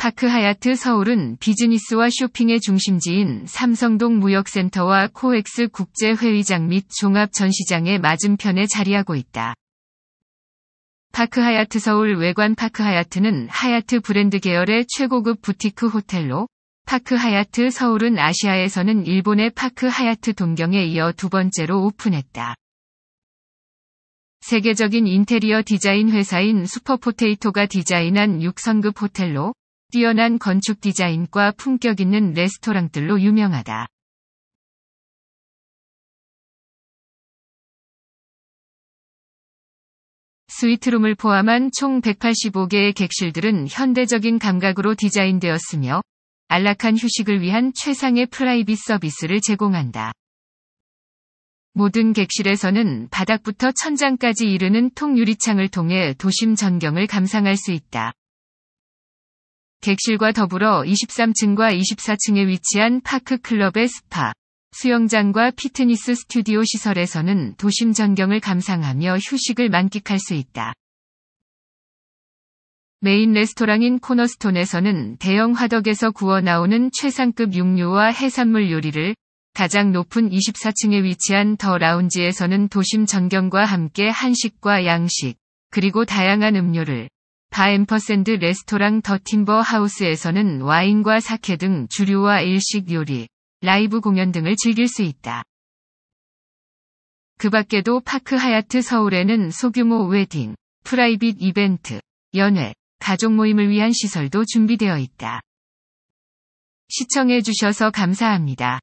파크 하얏트 서울은 비즈니스와 쇼핑의 중심지인 삼성동 무역센터와 코엑스 국제회의장 및 종합전시장의 맞은편에 자리하고 있다. 파크 하얏트 서울 외관 파크 하얏트는 하얏트 브랜드 계열의 최고급 부티크 호텔로 파크 하얏트 서울은 아시아에서는 일본의 파크 하얏트 동경에 이어 두 번째로 오픈했다. 세계적인 인테리어 디자인 회사인 슈퍼포테이토가 디자인한 6성급 호텔로 뛰어난 건축 디자인과 품격 있는 레스토랑들로 유명하다. 스위트룸을 포함한 총 185개의 객실들은 현대적인 감각으로 디자인되었으며 안락한 휴식을 위한 최상의 프라이빗 서비스를 제공한다. 모든 객실에서는 바닥부터 천장까지 이르는 통유리창을 통해 도심 전경을 감상할 수 있다. 객실과 더불어 23층과 24층에 위치한 파크클럽의 스파, 수영장과 피트니스 스튜디오 시설에서는 도심 전경을 감상하며 휴식을 만끽할 수 있다. 메인 레스토랑인 코너스톤에서는 대형 화덕에서 구워 나오는 최상급 육류와 해산물 요리를 가장 높은 24층에 위치한 더 라운지에서는 도심 전경과 함께 한식과 양식, 그리고 다양한 음료를 바엠퍼샌드 레스토랑 더 팀버 하우스에서는 와인과 사케 등 주류와 일식 요리, 라이브 공연 등을 즐길 수 있다. 그 밖에도 파크 하얏트 서울에는 소규모 웨딩, 프라이빗 이벤트, 연회, 가족 모임을 위한 시설도 준비되어 있다. 시청해 주셔서 감사합니다.